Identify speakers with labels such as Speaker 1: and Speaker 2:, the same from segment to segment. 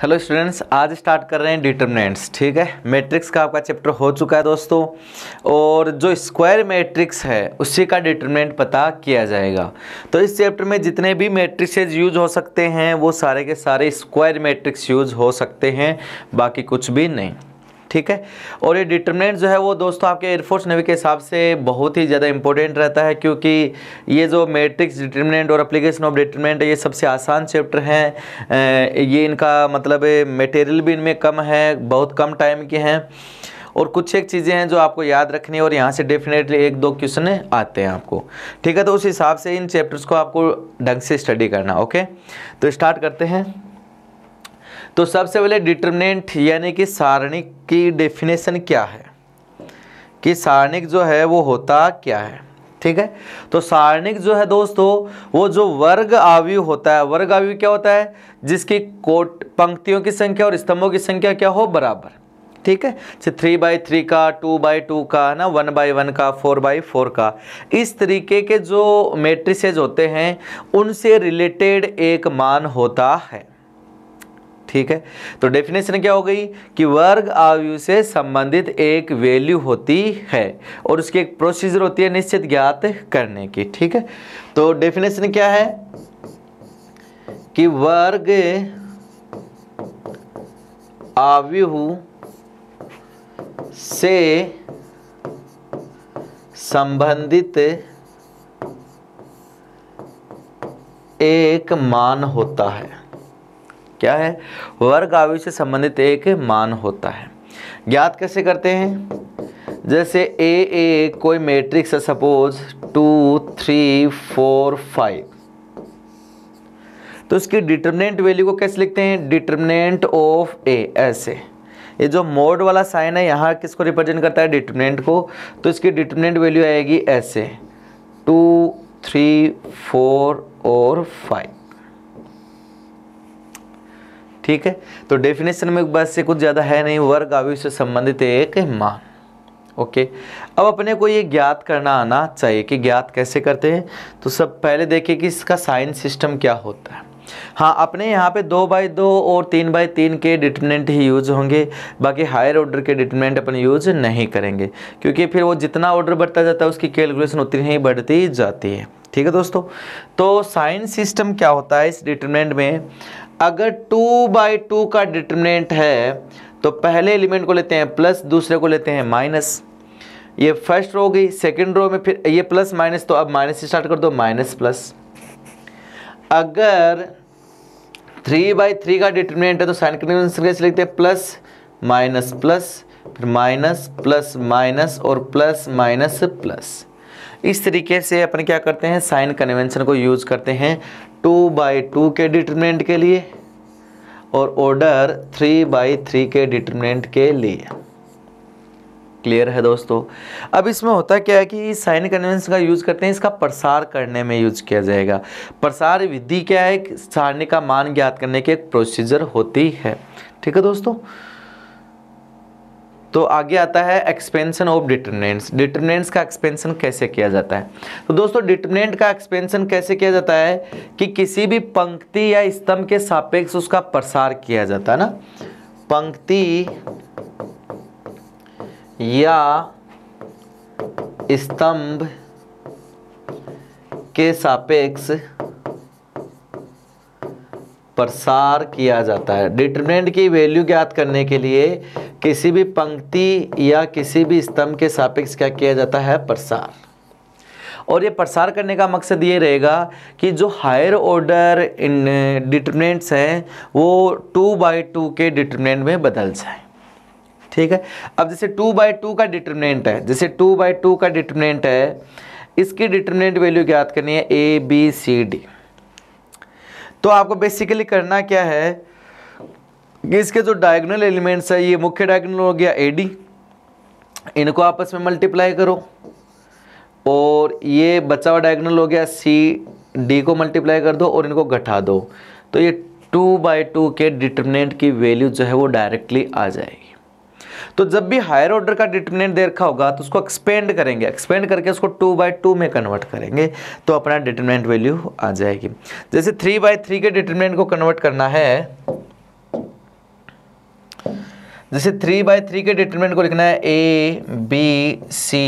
Speaker 1: hello students आज start कर रहे हैं डिटर्मिनेंट्स ठीक है मैट्रिक्स का आपका चैप्टर हो चुका है दोस्तों और जो स्क्वायर मैट्रिक्स है उसी का डिटर्मिनेंट पता किया जाएगा तो इस चैप्टर में जितने भी मैट्रिक्सेज यूज हो सकते हैं वो सारे के सारे स्क्वायर मैट्रिक्स यूज हो सकते हैं बाकी कुछ भी नहीं ठीक है और ये डिटर्मिनेंट जो है वो दोस्तों आपके एयरफोर्स नेवी के हिसाब से बहुत ही ज़्यादा इंपॉर्टेंट रहता है क्योंकि ये जो मैट्रिक्स डिटर्मिनेंट और अप्लीकेशन ऑफ डिटर्मिनेंट ये सबसे आसान चैप्टर हैं ये इनका मतलब मटेरियल भी इनमें कम है बहुत कम टाइम के हैं और कुछ एक चीज़ें हैं जो आपको याद रखनी है और यहाँ से डेफिनेटली एक दो क्वेश्चन आते हैं आपको ठीक है तो उस हिसाब से इन चैप्टर्स को आपको ढंग से स्टडी करना ओके तो स्टार्ट करते हैं तो सबसे पहले डिटर्मिनेंट यानी कि सारणिक की डेफिनेशन क्या है कि सारणिक जो है वो होता क्या है ठीक है तो सारणिक जो है दोस्तों वो जो वर्ग आवयु होता है वर्ग आवयु क्या होता है जिसकी कोट पंक्तियों की संख्या और स्तंभों की संख्या क्या हो बराबर ठीक है जैसे थ्री बाई थ्री का टू बाई टू का ना वन बाई वन का फोर बाई फोर का इस तरीके के जो मेट्रिसेज होते हैं उनसे रिलेटेड एक मान होता है ठीक है तो डेफिनेशन क्या हो गई कि वर्ग आयु से संबंधित एक वैल्यू होती है और उसकी एक प्रोसीजर होती है निश्चित ज्ञात करने की ठीक है तो डेफिनेशन क्या है कि वर्ग आयु से संबंधित एक मान होता है क्या है वर्ग आयु से संबंधित एक मान होता है ज्ञात कैसे करते हैं जैसे ए ए कोई मैट्रिक्स है suppose two three four five तो इसकी डिटर्मिनेंट वैल्यू को कैसे लिखते हैं डिटर्मिनेंट ऑफ ए ऐसे ये जो मोड वाला साइन है यहाँ किसको रिप्रेजेंट करता है डिटर्मिनेंट को तो इसकी डिटर्मिनेंट वैल्यू आएगी ऐसे टू थ्री फोर और फाइव ठीक है तो डेफिनेशन में बस से कुछ ज़्यादा है नहीं वर्ग आयु से संबंधित एक मान ओके अब अपने को ये ज्ञात करना आना चाहिए कि ज्ञात कैसे करते हैं तो सब पहले देखिए कि इसका साइन सिस्टम क्या होता है हाँ अपने यहाँ पे दो बाई दो और तीन बाई तीन के डिटर्मिनेंट ही यूज होंगे बाकी हायर ऑर्डर के डिटर्मिनेंट अपन यूज नहीं करेंगे क्योंकि फिर वो जितना ऑर्डर बढ़ता जाता है उसकी कैलकुलेशन उतनी ही बढ़ती जाती है ठीक है दोस्तों तो साइन सिस्टम क्या होता है इस डिटर्मिनेंट में अगर टू बाई टू का डिटर्मिनेंट है तो पहले एलिमेंट को लेते हैं प्लस दूसरे को लेते हैं माइनस ये फर्स्ट रो हो गई सेकेंड रो में फिर ये प्लस माइनस तो अब माइनस से स्टार्ट कर दो माइनस प्लस अगर थ्री बाई थ्री का डिटर्मिनेंट है तो साइन कैसे लिखते हैं प्लस माइनस प्लस फिर माइनस प्लस माइनस और प्लस माइनस प्लस इस तरीके से अपन क्या करते हैं साइन कन्वेंशन को यूज़ करते हैं टू बाई टू के डिटर्मिनेंट के लिए और ऑर्डर थ्री बाई थ्री के डिटर्मिनेंट के लिए क्लियर है दोस्तों अब इसमें होता क्या है कि साइन कन्वेंस का यूज़ करते हैं इसका प्रसार करने में यूज किया जाएगा प्रसार विधि क्या है सारणी का मान ज्ञात करने की एक प्रोसीजर होती है ठीक है दोस्तों तो आगे आता है एक्सपेंशन ऑफ डिटर्मिनेंट्स डिटर्मिनेंट्स का एक्सपेंशन कैसे किया जाता है तो दोस्तों डिटर्मिनेंट का एक्सपेंशन कैसे किया जाता है कि किसी भी पंक्ति या स्तंभ के सापेक्ष उसका प्रसार किया जाता है ना पंक्ति या स्तंभ के सापेक्ष प्रसार किया जाता है डिटर्मिनेंट की वैल्यू ज्ञात करने के लिए किसी भी पंक्ति या किसी भी स्तंभ के सापेक्ष क्या किया जाता है प्रसार और ये प्रसार करने का मकसद ये रहेगा कि जो हायर ऑर्डर डिटर्मिनेंट्स हैं वो टू बाई टू के डिटर्मिनेंट में बदल जाए ठीक है अब जैसे टू बाई टू का डिटर्मिनेंट है जैसे टू बाई टू का डिटर्मिनेंट है इसकी डिटर्मिनेंट वैल्यू ज्ञात करनी है ए बी सी डी तो आपको बेसिकली करना क्या है इसके जो डायगोनल एलिमेंट्स है ये मुख्य डायगोनल हो गया ए डी इनको आपस में मल्टीप्लाई करो और ये बचा हुआ डायगोनल हो गया सी डी को मल्टीप्लाई कर दो और इनको घटा दो तो ये टू बाई टू के डिटर्मिनेंट की वैल्यू जो है वो डायरेक्टली आ जाएगी तो जब भी हायर ऑर्डर का डिटर्मिनेंट दे रखा होगा तो उसको एक्सपेंड करेंगे एक्सपेंड करके उसको टू बाई टू में कन्वर्ट करेंगे तो अपना डिटर्मिनेंट वैल्यू आ जाएगी जैसे थ्री बाई थ्री के डिटर्मिनेंट को कन्वर्ट करना है जैसे थ्री बाय थ्री के डिटरमिनेंट को लिखना है A B C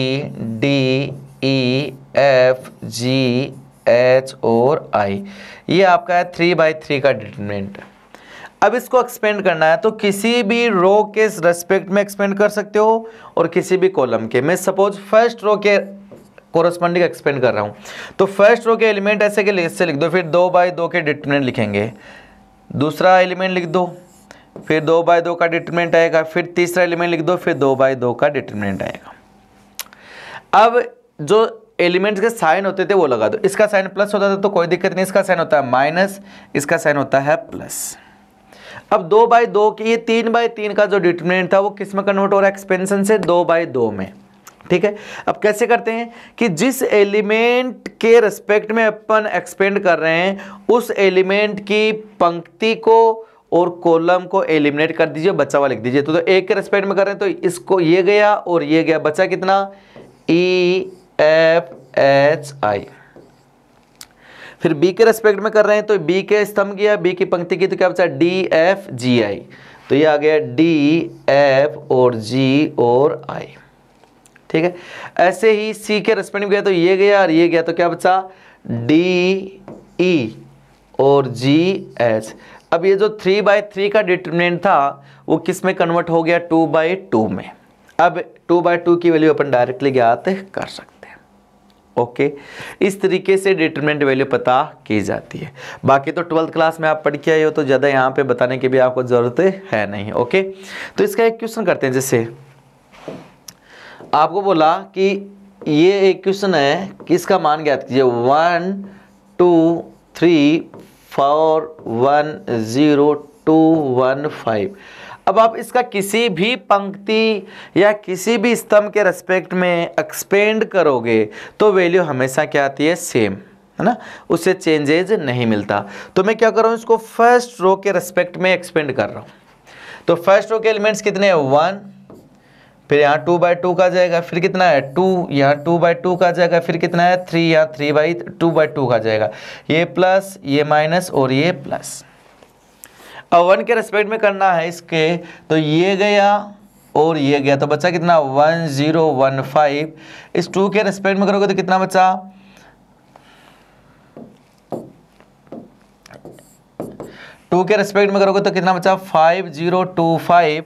Speaker 1: D E F G H और आई ये आपका है थ्री बाई थ्री का डिटरमिनेंट अब इसको एक्सपेंड करना है तो किसी भी रो के रेस्पेक्ट में एक्सपेंड कर सकते हो और किसी भी कॉलम के मैं सपोज फर्स्ट रो के कोरस्पॉन्डिंग एक्सपेंड कर रहा हूँ तो फर्स्ट रो के एलिमेंट ऐसे के लिख दो फिर दो बाई दो के डिटरमिनेंट लिखेंगे दूसरा एलिमेंट लिख दो फिर दो बाय दो का डिटर्मिनेंट आएगा फिर तीसरा एलिमेंट लिख दो फिर दो बाय दो का डिटर्मिनेंट आएगा अब जो एलिमेंट्स के साइन होते थे वो लगा दो इसका साइन प्लस होता था तो कोई दिक्कत नहीं इसका साइन होता है माइनस इसका साइन होता है प्लस अब दो बाय दो की ये तीन बाय तीन का जो डिटर्मिनेंट था वो किस में कन्वर्ट हो रहा है एक्सपेंशन से दो बाय दो में ठीक है अब कैसे करते हैं कि जिस एलिमेंट के रिस्पेक्ट में अपन एक्सपेंड कर रहे हैं उस एलिमेंट की पंक्ति को और कॉलम को एलिमिनेट कर दीजिए बच्चा वाला लिख दीजिए तो, तो एक के रेस्पेक्ट में कर रहे हैं तो इसको ये गया और ये गया बच्चा कितना ई एफ एच आई फिर बी के रेस्पेक्ट में कर रहे हैं तो बी के स्तंभ गया बी की पंक्ति की तो क्या बचा डी एफ जी आई तो ये आ गया डी एफ और जी और आई ठीक है ऐसे ही सी के रेस्पेक्ट में गया तो ये गया और ये गया तो क्या बचा डी ई e और जी एच अब ये जो थ्री बाई थ्री का डिटर्मिनेंट था वो किस में कन्वर्ट हो गया टू बाई टू में अब टू बाई टू की वैल्यू अपन डायरेक्टली ज्ञात कर सकते हैं ओके इस तरीके से डिटर्मिनेंट वैल्यू पता की जाती है बाकी तो ट्वेल्थ क्लास में आप पढ़ के आए हो तो ज़्यादा यहाँ पे बताने की भी आपको ज़रूरत है नहीं ओके तो इसका एक क्वेश्चन करते हैं जैसे आपको बोला कि ये एक क्वेश्चन है किसका मान ज्ञात कीजिए one two three four one zero two one five अब आप इसका किसी भी पंक्ति या किसी भी स्तंभ के रेस्पेक्ट में एक्सपेंड करोगे तो वैल्यू हमेशा क्या आती है सेम है ना उससे चेंजेज नहीं मिलता तो मैं क्या कर रहा हूँ इसको फर्स्ट रो के रेस्पेक्ट में एक्सपेंड कर रहा हूँ तो फर्स्ट रो के एलिमेंट्स कितने हैं वन फिर यहाँ टू बाई टू का जाएगा फिर कितना है टू यहाँ टू बाई टू का जाएगा फिर कितना है थ्री यहाँ three by two by two का जाएगा ये प्लस ये माइनस और ये प्लस अब वन के रेस्पेक्ट में करना है इसके तो ये गया और ये गया तो बच्चा कितना वन जीरो वन फाइव इस टू के रेस्पेक्ट में करोगे तो कितना बच्चा टू के रेस्पेक्ट में करोगे तो कितना बच्चा फाइव जीरो टू फाइव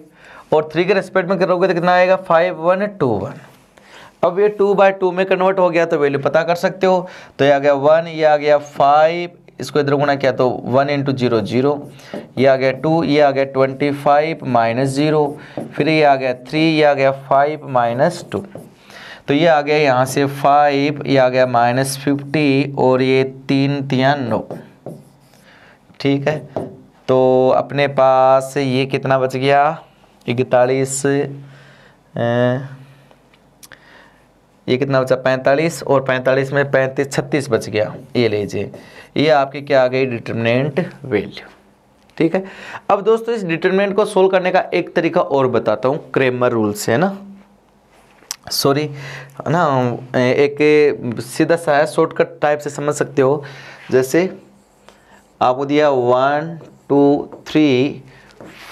Speaker 1: और थ्री के रेस्पेक्ट में करोगे तो कितना आएगा फाइव वन टू वन अब ये टू बाई टू में कन्वर्ट हो गया तो वैल्यू पता कर सकते हो तो ये आ गया वन ये आ गया फाइव इसको इधर गुणा किया तो वन इंटू जीरो जीरो ये आ गया टू ये आ गया ट्वेंटी फाइव माइनस ज़ीरो फिर ये आ गया थ्री ये आ गया फाइव माइनस टू तो ये आ गया यहाँ से फाइव ये आ गया माइनस फिफ्टी और ये तीन तिया नौ ठीक है तो अपने पास ये कितना बच गया इकतालीस ये कितना बचा पैंतालीस और पैंतालीस में पैंतीस छत्तीस बच गया ये लीजिए ये आपकी क्या आ गई डिटर्मिनेंट वैल्यू ठीक है अब दोस्तों इस डिटर्मिनेंट को सोल्व करने का एक तरीका और बताता हूँ क्रेमर रूल से है ना सॉरी ना एक सीधा सा है शॉर्टकट टाइप से समझ सकते हो जैसे आपको दिया one two three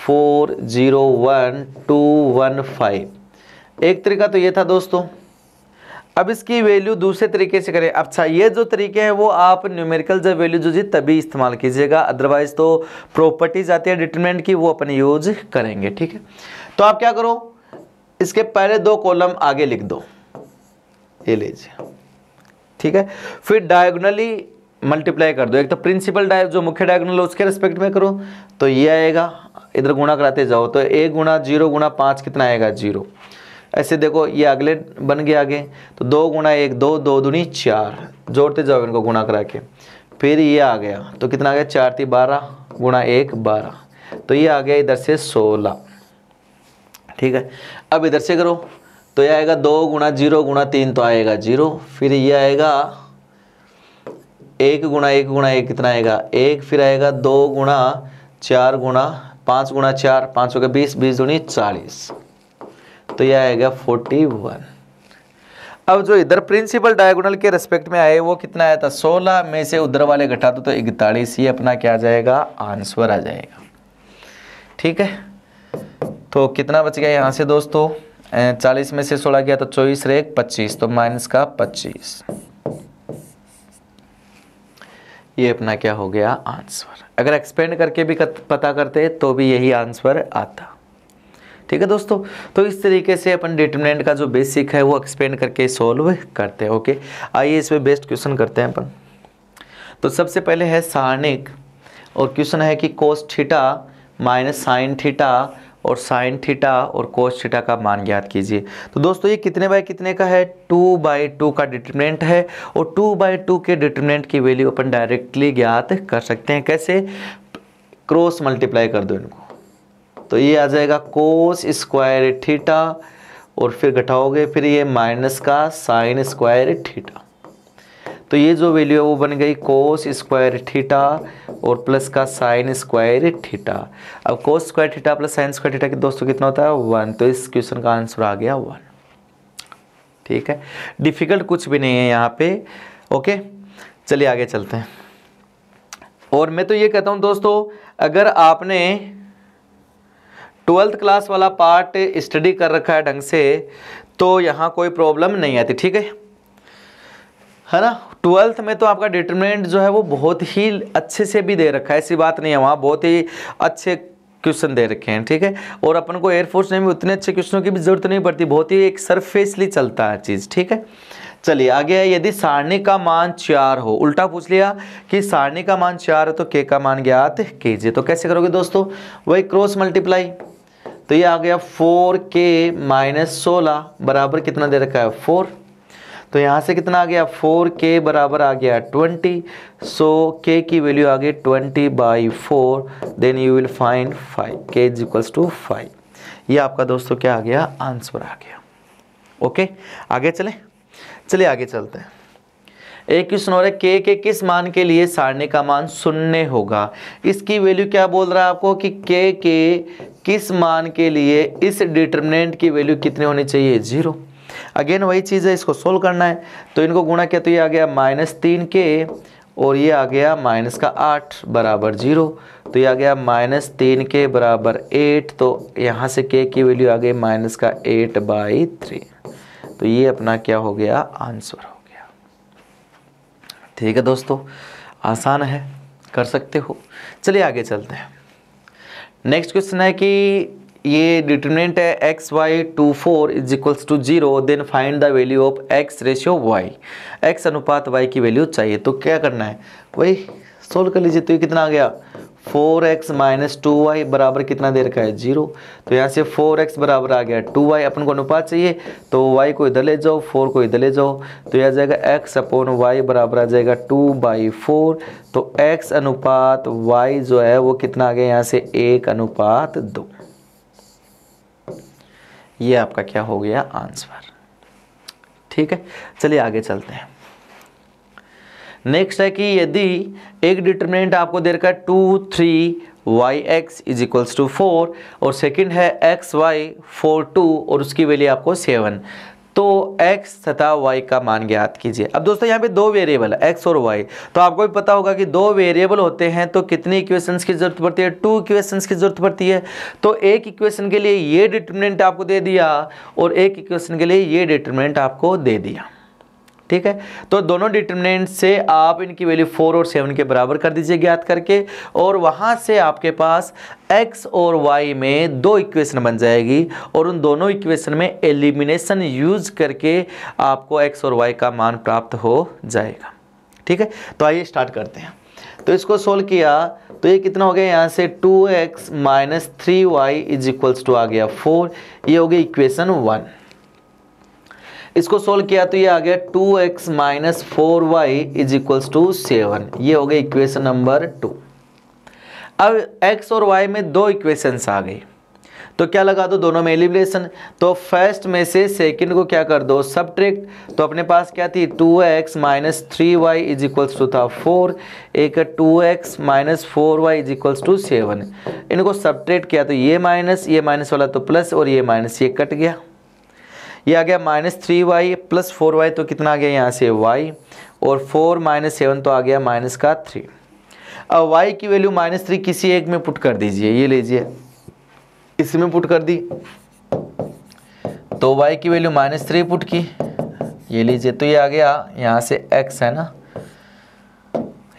Speaker 1: four zero one two one five एक तरीका तो ये था दोस्तों अब इसकी वैल्यू दूसरे तरीके से करें अच्छा ये जो तरीके हैं वो आप न्यूमेरिकल जब वैल्यू जो जी तभी इस्तेमाल कीजिएगा अदरवाइज तो प्रॉपर्टीज आती है डिटरमिनेंट की वो अपने यूज करेंगे ठीक है तो आप क्या करो इसके पहले दो कॉलम आगे लिख दो ये लीजिए ठीक है फिर डायगोनली मल्टीप्लाई कर दो एक तो प्रिंसिपल डाय जो मुख्य डायगोनल उसके रिस्पेक्ट में करो तो ये आएगा इधर गुणा कराते जाओ तो एक गुणा जीरो गुणा पाँच कितना आएगा जीरो ऐसे देखो ये अगले बन गया आगे तो दो गुणा एक दो दो दुनी चार जोड़ते जाओ इनको गुणा करा के फिर ये आ गया तो कितना आ गया चार थी बारह गुणा एक बारह तो ये आ गया इधर से सोलह ठीक है अब इधर से करो तो ये आएगा दो गुणा जीरो गुणा तीन तो आएगा जीरो फिर ये आएगा एक गुणा एक गुणा एक कितना आएगा एक फिर आएगा दो गुणा चार गुणा पांच गुणा चार पांच सौ बीस बीस गुणी चालीस तो यह आएगा फोर्टी वन अब जो इधर प्रिंसिपल डायगोनल के रेस्पेक्ट में आए वो कितना आया था सोलह में से उधर वाले घटा दो तो इकतालीस ही अपना क्या आ जाएगा आंसर आ जाएगा ठीक है तो कितना बच गया यहां से दोस्तों चालीस में से सोलह गया तो चौबीस रेख पच्चीस तो माइनस का पच्चीस ये अपना क्या हो गया आंसर अगर एक्सपेंड करके भी पता करते तो भी यही आंसर आता ठीक है दोस्तों तो इस तरीके से अपन डिटर्मिनेंट का जो बेसिक है वो एक्सपेंड करके सॉल्व करते हैं ओके आइए इसमें बेस्ट क्वेश्चन करते हैं अपन तो सबसे पहले है सारणिक और क्वेश्चन है कि कोस माइनस साइन थीटा और साइन थीटा और कोस थीटा का मान ज्ञात कीजिए तो दोस्तों ये कितने बाय कितने का है टू बाई टू का डिटर्मिनेंट है और टू बाई टू के डिटर्मिनेंट की वैल्यू अपन डायरेक्टली ज्ञात कर सकते हैं कैसे क्रॉस मल्टीप्लाई कर दो इनको तो ये आ जाएगा कोस स्क्वायर थीटा और फिर घटाओगे फिर ये माइनस का साइन स्क्वायर थीटा तो ये जो वैल्यू है वो बन गई कोस स्क्वायर थीटा और प्लस का साइन स्क्वायर थीटा अब cos square theta plus sine square theta की दोस्तों कितना होता है वन तो इस क्वेश्चन का आंसर आ गया वन ठीक है डिफ़िकल्ट कुछ भी नहीं है यहाँ पे ओके चलिए आगे चलते हैं और मैं तो ये कहता हूँ दोस्तों अगर आपने ट्वेल्थ क्लास वाला पार्ट स्टडी कर रखा है ढंग से तो यहाँ कोई प्रॉब्लम नहीं आती ठीक है है ना ट्वेल्थ में तो आपका डिटर्मिनेंट जो है वो बहुत ही अच्छे से भी दे रखा है ऐसी बात नहीं है वहाँ बहुत ही अच्छे क्वेश्चन दे रखे हैं ठीक है और अपन को एयरफोर्स में भी उतने अच्छे क्वेश्चनों की भी जरूरत नहीं पड़ती बहुत ही एक सरफेसली चलता है चीज़ ठीक है चलिए आगे है यदि सारणी का मान चार हो उल्टा पूछ लिया कि सारणी का मान चार हो तो के का मान ज्ञात जी तो कैसे करोगे दोस्तों वही क्रॉस मल्टीप्लाई तो ये आ गया फोर के माइनस सोलह बराबर कितना दे रखा है फोर तो यहाँ से कितना आ गया फोर के बराबर आ गया ट्वेंटी सो के की वैल्यू आ गई twenty by four then you will find five k is equals to five ये आपका दोस्तों क्या आ गया आंसर आ गया ओके आगे चले चलिए आगे चलते हैं एक क्वेश्चन और है के के किस मान के लिए सारणी का मान शून्य होगा इसकी वैल्यू क्या बोल रहा है आपको कि के के किस मान के लिए इस डिटर्मिनेंट की वैल्यू कितनी होनी चाहिए जीरो अगेन वही चीज़ है इसको सोल्व करना है तो इनको गुणा किया तो ये आ गया माइनस तीन के और ये आ गया माइनस का आठ बराबर जीरो तो ये आ गया माइनस तीन के बराबर एट तो यहाँ से के की वैल्यू आ गई माइनस का एट बाई थ्री तो ये अपना क्या हो गया आंसर हो गया ठीक है दोस्तों आसान है कर सकते हो चलिए आगे चलते हैं नेक्स्ट क्वेश्चन है कि ये डिटर्मिनेंट है x y two four is equals to zero then find the value of x ratio y x अनुपात वाई की वैल्यू चाहिए तो क्या करना है वही सोल्व कर लीजिए तो ये कितना आ गया four x minus two y बराबर कितना देर का है जीरो तो यहाँ से फोर एक्स बराबर आ गया टू वाई अपन को अनुपात चाहिए तो वाई को इधर ले जाओ फोर को इधर ले जाओ तो यह आ जाएगा एक्स अपॉन वाई बराबर आ जाएगा टू बाई फोर तो एक्स अनुपात वाई जो है वो कितना आ गया यहाँ से एक अनुपात दो ये आपका क्या हो गया आंसर ठीक है चलिए आगे चलते हैं नेक्स्ट है कि यदि एक डिटर्मिनेंट आपको दे रखा है two three y x is equals to four और सेकेंड है एक्स वाई फोर टू और उसकी वैल्यू आपको सेवन तो x तथा y का मान ज्ञात कीजिए अब दोस्तों यहाँ पे दो वेरिएबल है x और y तो आपको भी पता होगा कि दो वेरिएबल होते हैं तो कितने इक्वेशंस की जरूरत पड़ती है टू इक्वेशंस की जरूरत पड़ती है तो एक इक्वेशन के लिए ये डिटर्मिनेंट आपको दे दिया और एक इक्वेशन के लिए ये डिटर्मिनेंट आपको दे दिया ठीक है तो दोनों डिटर्मिनेंट से आप इनकी वैल्यू फोर और सेवन के बराबर कर दीजिए ज्ञात करके और वहाँ से आपके पास एक्स और वाई में दो इक्वेशन बन जाएगी और उन दोनों इक्वेशन में एलिमिनेशन यूज करके आपको एक्स और वाई का मान प्राप्त हो जाएगा ठीक है तो आइए स्टार्ट करते हैं तो इसको सोल्व किया तो ये कितना हो गया यहाँ से 2x x minus three y is equals to आ गया 4 ये हो गया इक्वेशन वन इसको सोल्व किया तो ये आ गया two x minus four y is equals to seven ये हो गया इक्वेशन नंबर टू अब एक्स और वाई में दो इक्वेशंस आ गई तो क्या लगा दो दोनों में एलिब्रेशन तो फर्स्ट में से सेकंड को क्या कर दो सब तो अपने पास क्या थी two x minus three y is equals to था फोर एक two x minus four y is equals to seven इनको सब किया तो ये माइनस ये माइनस वाला तो प्लस और ये माइनस ये कट गया ये आ गया minus three y plus four y तो कितना आ गया यहाँ से वाई और फोर माइनस सेवन तो आ गया माइनस का थ्री अब वाई की वैल्यू माइनस थ्री किसी एक में पुट कर दीजिए ये लीजिए इसमें पुट कर दी तो वाई की वैल्यू माइनस थ्री पुट की ये लीजिए तो ये आ गया यहाँ से एक्स है ना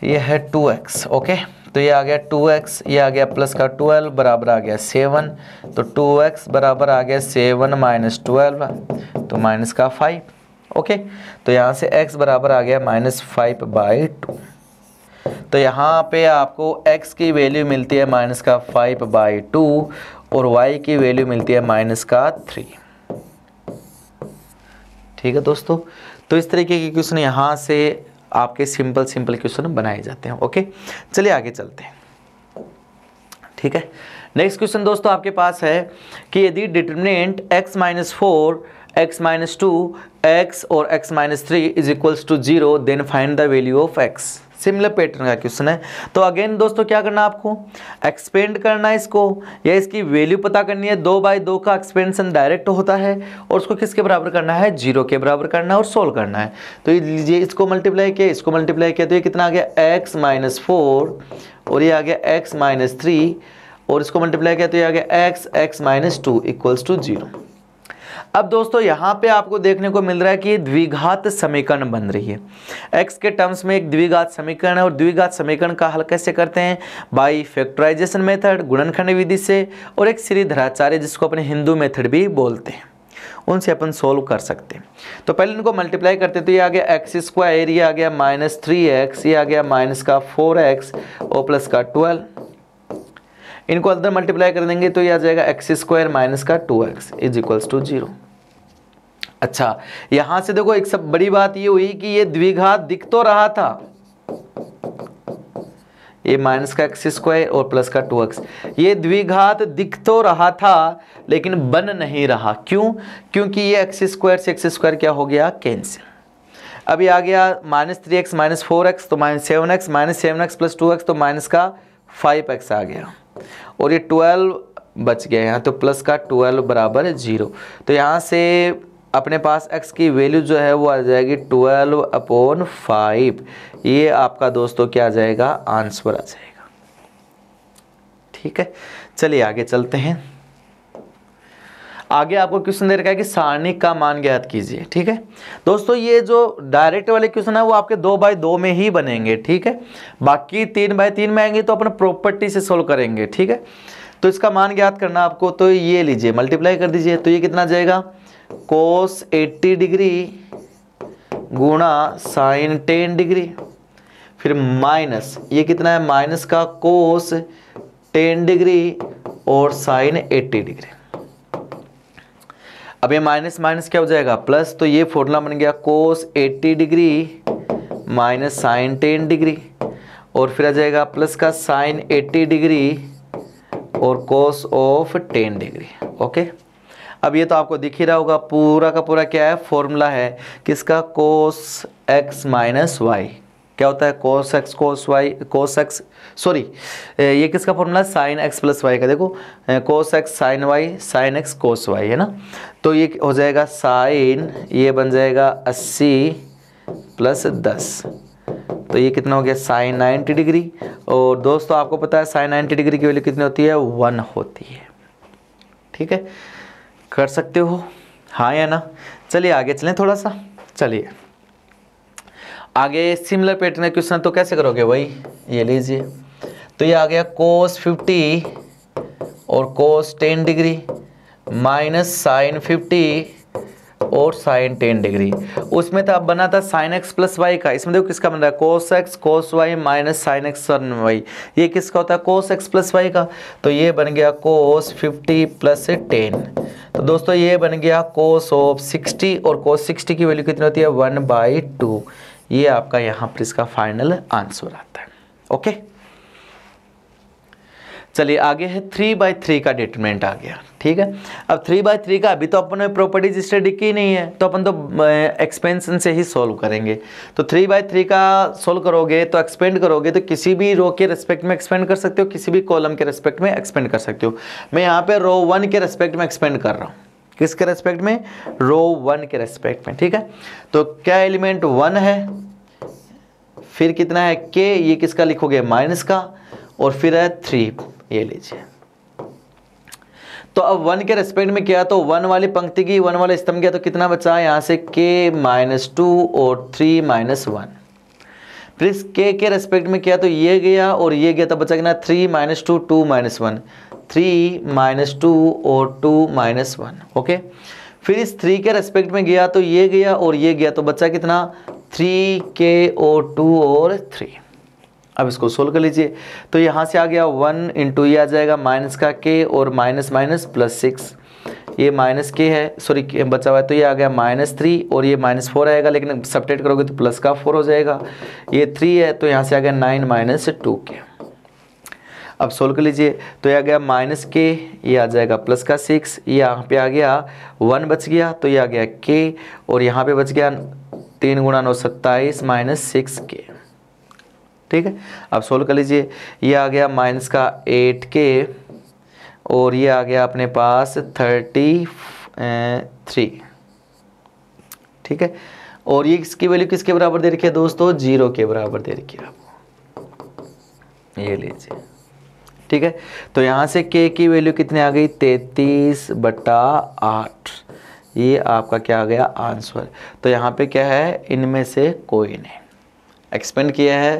Speaker 1: ये है टू एक्स ओके तो ये आ गया 2x ये आ गया प्लस का 12 बराबर आ गया 7 तो 2x बराबर आ गया 7 माइनस ट्वेल्व तो माइनस का 5 ओके तो यहाँ से x बराबर आ गया माइनस फाइव बाई टू तो यहाँ पे आपको x की वैल्यू मिलती है माइनस का 5 बाई टू और y की वैल्यू मिलती है माइनस का 3 ठीक है दोस्तों तो इस तरीके के क्वेश्चन यहाँ से आपके सिंपल सिंपल क्वेश्चन बनाए जाते हैं ओके चलिए आगे चलते हैं ठीक है नेक्स्ट क्वेश्चन दोस्तों आपके पास है कि यदि determinant x minus four x minus two x और x minus three is equals to zero then find the value of x similar pattern का क्वेश्चन है तो अगेन दोस्तों क्या करना आपको एक्सपेंड करना है इसको या इसकी वैल्यू पता करनी है दो बाई दो का एक्सपेंशन डायरेक्ट होता है और उसको किसके बराबर करना है जीरो के बराबर करना है और सोल्व करना है तो लीजिए इसको मल्टीप्लाई किया इसको मल्टीप्लाई किया तो ये कितना आ गया एक्स माइनस फोर और ये आ गया एक्स माइनस थ्री और इसको मल्टीप्लाई किया तो ये आ गया x x minus two equals to zero अब दोस्तों यहाँ पे आपको देखने को मिल रहा है कि द्विघात समीकरण बन रही है एक्स के टर्म्स में एक द्विघात समीकरण है और द्विघात समीकरण का हल कैसे करते हैं बाई फैक्टराइजेशन मेथड गुणनखंड विधि से और एक श्रीधराचार्य जिसको अपने हिंदू मेथड भी बोलते हैं उनसे अपन सोल्व कर सकते हैं तो पहले इनको मल्टीप्लाई करते तो ये आ गया एक्स स्क्वायर ये आ गया माइनस थ्री एक्स ये आ गया माइनस का फोर एक्स और प्लस का ट्वेल्व इनको अंदर मल्टीप्लाई कर देंगे तो ये आ जाएगा एक्स स्क्वायर माइनस का two x is equals to zero अच्छा यहां से देखो एक सब बड़ी बात ये हुई कि ये द्विघात दिख तो रहा था ये माइनस का एक्स स्क्वायर और प्लस का टू एक्स ये द्विघात दिख तो रहा था लेकिन बन नहीं रहा क्यों क्योंकि ये एक्स स्क्वायर से एक्स स्क्वायर क्या हो गया कैंसिल अभी आ गया minus three x minus four x तो minus seven x minus seven x plus two x तो माइनस का फाइव एक्स आ गया और ये ट्वेल्व बच गया यहाँ तो प्लस का ट्वेल्व बराबर है जीरो तो यहाँ से अपने पास x की वैल्यू जो है वो आ जाएगी ट्वेल्व अपॉन फाइव ये आपका दोस्तों क्या आ जाएगा आंसर आ जाएगा ठीक है चलिए आगे चलते हैं आगे आपको क्वेश्चन दे रखा है कि सारणी का मान ज्ञात कीजिए ठीक है दोस्तों ये जो डायरेक्ट वाले क्वेश्चन है वो आपके दो बाय दो में ही बनेंगे ठीक है बाकी तीन बाय तीन में आएंगे तो अपने प्रॉपर्टी से सोल्व करेंगे ठीक है तो इसका मान ज्ञात करना आपको तो ये लीजिए मल्टीप्लाई कर दीजिए तो ये कितना जाएगा कोस एट्टी डिग्री गुणा साइन टेन डिग्री फिर माइनस ये कितना है माइनस का कोस टेन डिग्री और साइन एट्टी डिग्री अब ये माइनस माइनस क्या हो जाएगा प्लस तो ये फॉर्मूला बन गया cos 80 degree minus sine ten degree और फिर आ जाएगा प्लस का साइन 80 डिग्री और कोस ऑफ 10 डिग्री ओके अब ये तो आपको दिख ही रहा होगा पूरा का पूरा क्या है फॉर्मूला है किसका कोस एक्स माइनस वाई क्या होता है cos x cos y cos x sorry ये किसका फॉर्मूला है साइन एक्स प्लस वाई का देखो cos x sine y sine x cos y है ना तो ये हो जाएगा साइन ये बन जाएगा अस्सी प्लस दस तो ये कितना हो गया साइन नाइन्टी डिग्री और दोस्तों आपको पता है साइन नाइन्टी डिग्री की वैल्यू कितनी होती है वन होती है ठीक है कर सकते हो हाँ या ना चलिए आगे चलें थोड़ा सा चलिए आगे सिमिलर पैटर्न है क्वेश्चन तो कैसे करोगे भाई ये लीजिए तो ये आ गया कोस 50 और कोस 10 डिग्री माइनस साइन 50 और साइन 10 डिग्री उसमें तो अब बना था साइन एक्स प्लस वाई का इसमें देखो किसका बन रहा है cos x cos y minus sine x one y ये किसका होता है कोस एक्स प्लस वाई का तो ये बन गया कोस 50 प्लस टेन तो दोस्तों ये बन गया कोस ऑफ 60 और कोस 60 की वैल्यू कितनी होती है वन बाई टू ये आपका यहां पर इसका फाइनल आंसर आता है ओके चलिए आगे है थ्री बाय थ्री का डिटरमेंट आ गया ठीक है अब थ्री बाई थ्री का अभी तो अपन ने प्रॉपर्टीज स्टडी की नहीं है तो अपन तो एक्सपेंशन से ही सोल्व करेंगे तो थ्री बाय थ्री का सोल्व करोगे तो एक्सपेंड करोगे तो किसी भी रो के रेस्पेक्ट में एक्सपेंड कर सकते हो किसी भी कॉलम के रेस्पेक्ट में एक्सपेंड कर सकते हो मैं यहाँ पर रो वन के रेस्पेक्ट में एक्सपेंड कर रहा हूँ किसके रेस्पेक्ट में रो वन के रेस्पेक्ट में ठीक है तो क्या एलिमेंट वन है फिर कितना है के ये किसका लिखोगे माइनस का और फिर है थ्री ये लीजिए तो अब वन के रेस्पेक्ट में क्या तो वन वाली पंक्ति की वन वाले स्तंभ किया तो कितना बचा है यहाँ से के माइनस टू और थ्री माइनस वन फिर के के रेस्पेक्ट में किया तो ये गया और ये गया तो बचा कितना three minus two two minus one three minus two और टू माइनस वन ओके फिर इस थ्री के रेस्पेक्ट में गया तो ये गया और ये गया तो बच्चा कितना थ्री के और टू और थ्री अब इसको सोल्व कर लीजिए तो यहाँ से आ गया वन इंटू ये आ जाएगा माइनस का के और माइनस माइनस प्लस सिक्स ये माइनस के है सॉरी बचा हुआ है तो ये आ गया माइनस थ्री और ये माइनस फोर आएगा लेकिन सपरेट करोगे तो प्लस का फोर हो जाएगा ये थ्री है तो यहाँ से आ गया नाइन माइनस टू के अब सोल्व कर लीजिए तो यह आ गया माइनस के ये आ जाएगा प्लस का सिक्स ये यहाँ पे आ गया वन बच गया तो ये आ गया के और यहाँ पे बच गया तीन गुणा नौ सत्ताईस माइनस सिक्स के ठीक है अब सोल्व कर लीजिए ये आ गया माइनस का एट के और ये आ गया अपने पास थर्टी थ्री ठीक है और ये इसकी वैल्यू किसके बराबर दे रखी है दोस्तों जीरो के बराबर दे रखी है आप ये लीजिए ठीक है तो यहाँ से के की वैल्यू कितनी आ गई तैतीस बटा आठ ये आपका क्या आ गया आंसर तो यहाँ पे क्या है इनमें से कोई नहीं एक्सपेंड किया है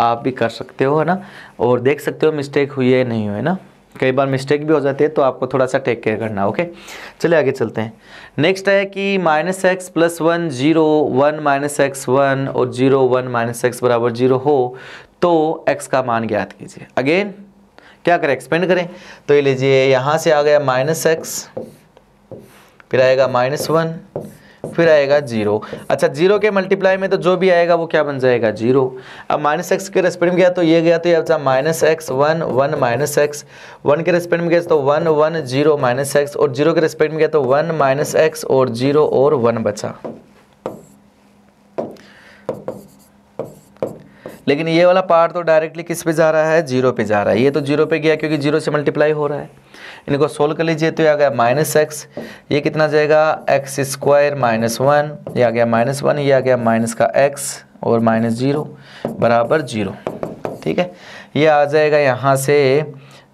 Speaker 1: आप भी कर सकते हो है ना और देख सकते हो मिस्टेक हुई है नहीं हुई ना कई बार मिस्टेक भी हो जाती है तो आपको थोड़ा सा टेक केयर करना ओके चलिए आगे चलते हैं नेक्स्ट है कि minus x plus one zero one minus x one और जीरो वन माइनस एक्स बराबर जीरो हो तो एक्स का मान ज्ञात कीजिए अगेन क्या करें एक्सपेंड करें तो ये लीजिए यहाँ से आ गया माइनस एक्स फिर आएगा माइनस वन फिर आएगा जीरो अच्छा जीरो के मल्टीप्लाई में तो जो भी आएगा वो क्या बन जाएगा जीरो अब माइनस एक्स के रेस्पेक्ट में गया तो ये गया तो ये अच्छा minus x one one minus x one के रेस्पेक्ट में गया तो one one zero minus x और जीरो के रेस्पेक्ट में गया तो वन माइनस एक्स और जीरो और वन बचा लेकिन ये वाला पार्ट तो डायरेक्टली किस पे जा रहा है जीरो पे जा रहा है ये तो जीरो पे गया क्योंकि जीरो से मल्टीप्लाई हो रहा है इनको सोल्व कर लीजिए तो ये आ गया माइनस एक्स ये कितना जाएगा एक्स स्क्वायर माइनस वन ये आ गया माइनस वन ये आ गया माइनस का एक्स और माइनस जीरो बराबर जीरो ठीक है ये आ जाएगा यहाँ से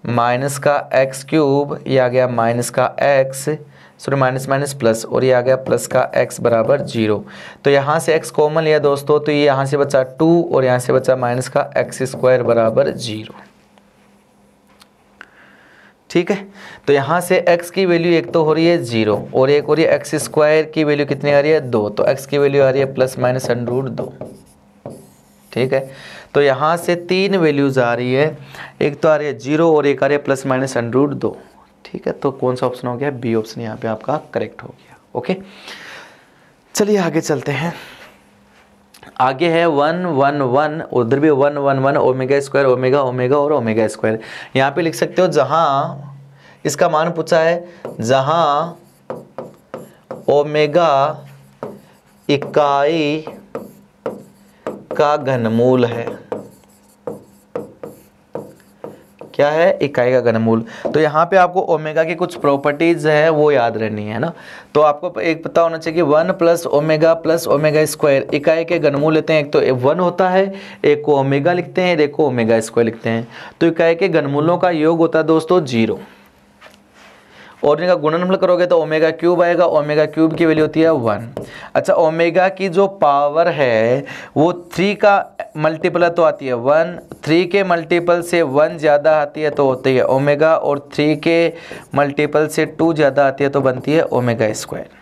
Speaker 1: माइनस का एक्स क्यूब ये आ गया माइनस का x sorry minus minus plus और ये आ गया प्लस का एक्स बराबर जीरो तो यहाँ से एक्स कॉमन लिया दोस्तों तो ये यहाँ से बचा टू और यहाँ से बचा माइनस का एक्स स्क्वायर बराबर जीरो ठीक है तो यहाँ से x की वैल्यू एक तो हो रही है जीरो और एक हो रही है एक्स स्क्वायर की वैल्यू कितनी आ रही है दो तो x की वैल्यू आ रही है प्लस माइनस रूट दो ठीक है तो यहाँ से तीन वैल्यूज़ आ रही है एक तो आ रही है जीरो और एक आ रही है प्लस माइनस रूट दो ठीक है तो कौन सा ऑप्शन हो गया बी ऑप्शन यहाँ पे आपका करेक्ट हो गया ओके चलिए आगे चलते हैं आगे है वन वन वन उधर भी one one one omega square omega omega और ओमेगा स्क्वायर यहाँ पे लिख सकते हो जहाँ इसका मान पूछा है जहाँ ओमेगा इकाई का घनमूल है क्या है इकाई का घनमूल तो यहाँ पे आपको ओमेगा की कुछ प्रॉपर्टीज़ है वो याद रहनी है ना तो आपको एक पता होना चाहिए कि one plus omega plus omega square इकाई के घनमूल लेते हैं एक तो वन होता है एक को ओमेगा लिखते हैं एक को ओमेगा स्क्वायर लिखते हैं तो इकाई के घनमूलों का योग होता है दोस्तों जीरो और इनका गुणनफल करोगे तो ओमेगा क्यूब आएगा ओमेगा क्यूब की वैल्यू होती है वन अच्छा ओमेगा की जो पावर है वो थ्री का मल्टीपल तो आती है वन थ्री के मल्टीपल से वन ज़्यादा आती है तो होती है ओमेगा और थ्री के मल्टीपल से टू ज़्यादा आती है तो बनती है ओमेगा स्क्वायर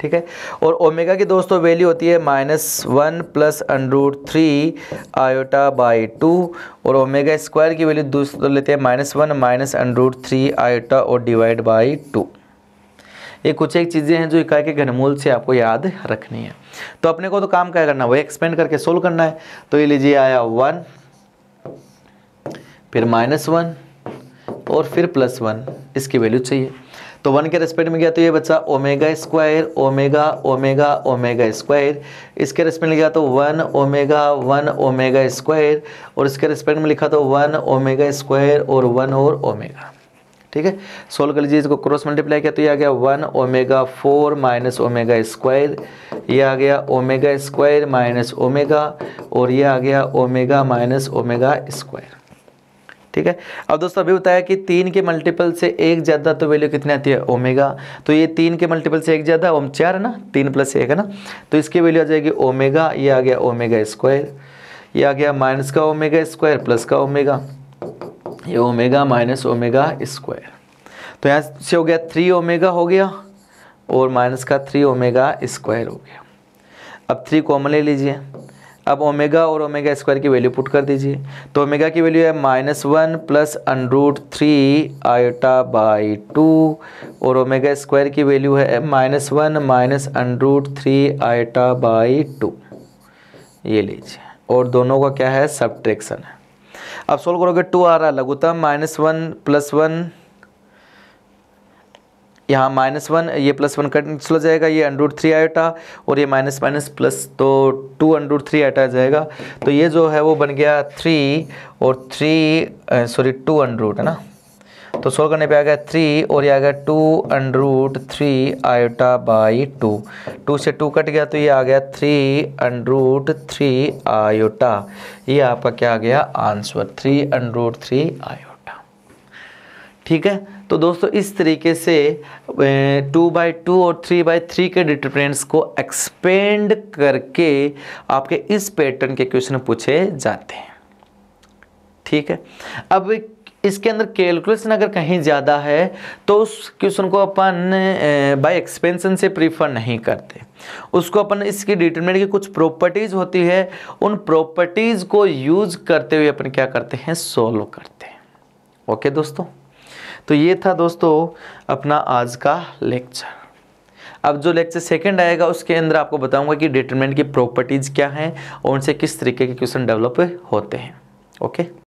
Speaker 1: ठीक है और ओमेगा की दोस्तों वैल्यू होती है minus one plus under root three iota by two और ओमेगा स्क्वायर की वैल्यू दोस्तों लेते हैं minus one minus under root three iota और डिवाइड बाई टू ये कुछ एक चीज़ें हैं जो इकाई के घनमूल से आपको याद रखनी है तो अपने को तो काम क्या करना है वो एक्सपेंड करके सोल्व करना है तो ये लीजिए आया वन फिर माइनस वन और फिर प्लस वन इसकी वैल्यू चाहिए तो वन के रेस्पेक्ट में गया तो ये बच्चा omega square omega omega omega square इसके रेस्पेक्ट में लिखा तो one omega one omega square और इसके रेस्पेक्ट में लिखा तो वन ओमेगा स्क्वायर और वन और ओमेगा ठीक है सोल्व कर लीजिए इसको क्रॉस मल्टीप्लाई किया तो ये आ गया one omega four minus omega square ये आ गया ओमेगा स्क्वायर माइनस ओमेगा और ये आ गया ओमेगा माइनस ओमेगा स्क्वायर ठीक है अब दोस्तों अभी बताया कि तीन के मल्टीपल से एक ज़्यादा तो वैल्यू कितनी आती है ओमेगा तो ये तीन के मल्टीपल से एक ज़्यादा ओम चार है ना तीन प्लस एक है ना तो इसकी वैल्यू आ जाएगी ओमेगा ये आ गया ओमेगा स्क्वायर ये आ गया माइनस का ओमेगा स्क्वायर प्लस का ओमेगा ये ओमेगा माइनस ओमेगा स्क्वायर तो यहाँ से हो गया थ्री ओमेगा हो गया और माइनस का थ्री ओमेगा स्क्वायर हो गया अब थ्री कॉमन ले लीजिए अब ओमेगा और ओमेगा स्क्वायर की वैल्यू पुट कर दीजिए तो ओमेगा की वैल्यू है minus one plus under root three iota by two और ओमेगा स्क्वायर की वैल्यू है minus one minus under root three iota by two ये लीजिए और दोनों का क्या है सब है अब सोल्व करोगे टू आ रहा है लघुतम माइनस वन प्लस वन यहाँ माइनस वन ये प्लस वन कट चला जाएगा ये अंडूट थ्री आयोटा और ये माइनस माइनस प्लस तो टू अंडूट थ्री आइटा जाएगा तो ये जो है वो बन गया थ्री और थ्री सॉरी टू अंडरूट है ना तो सोल्व करने पे आ गया थ्री और ये आ गया two under root three iota by two two से टू कट गया तो ये आ गया थ्री अंडरूट थ्री आयोटा ये आपका क्या आ गया answer three under root three iota ठीक है तो दोस्तों इस तरीके से टू बाई टू और थ्री बाई थ्री के डिटरमिनेंट्स को एक्सपेंड करके आपके इस पैटर्न के क्वेश्चन पूछे जाते हैं ठीक है अब इसके अंदर कैलकुलेशन अगर कहीं ज़्यादा है तो उस क्वेश्चन को अपन बाय एक्सपेंशन से प्रीफर नहीं करते उसको अपन इसकी डिटरमिनेंट की कुछ प्रॉपर्टीज़ होती है उन प्रॉपर्टीज़ को यूज़ करते हुए अपन क्या करते हैं सॉल्व करते हैं ओके दोस्तों तो ये था दोस्तों अपना आज का लेक्चर अब जो लेक्चर सेकंड आएगा उसके अंदर आपको बताऊंगा कि डिटरमिनेंट की प्रॉपर्टीज़ क्या हैं और उनसे किस तरीके के क्वेश्चन डेवलप होते हैं ओके